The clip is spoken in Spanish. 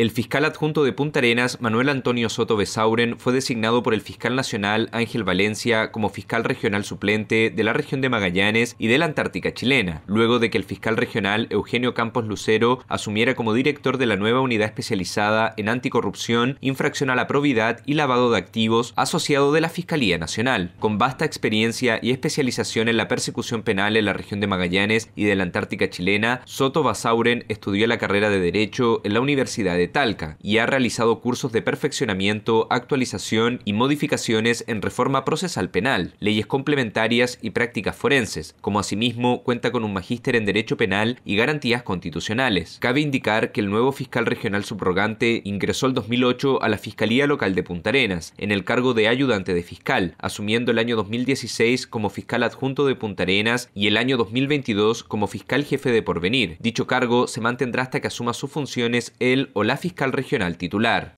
El fiscal adjunto de Punta Arenas, Manuel Antonio Soto Besauren, fue designado por el fiscal nacional Ángel Valencia como fiscal regional suplente de la región de Magallanes y de la Antártica chilena, luego de que el fiscal regional Eugenio Campos Lucero asumiera como director de la nueva unidad especializada en anticorrupción, infracción a la probidad y lavado de activos asociado de la Fiscalía Nacional. Con vasta experiencia y especialización en la persecución penal en la región de Magallanes y de la Antártica chilena, Soto Besauren estudió la carrera de Derecho en la Universidad de Talca y ha realizado cursos de perfeccionamiento, actualización y modificaciones en reforma procesal penal, leyes complementarias y prácticas forenses, como asimismo cuenta con un magíster en Derecho Penal y Garantías Constitucionales. Cabe indicar que el nuevo fiscal regional subrogante ingresó el 2008 a la Fiscalía Local de Punta Arenas, en el cargo de ayudante de fiscal, asumiendo el año 2016 como fiscal adjunto de Punta Arenas y el año 2022 como fiscal jefe de Porvenir. Dicho cargo se mantendrá hasta que asuma sus funciones él o la fiscal regional titular.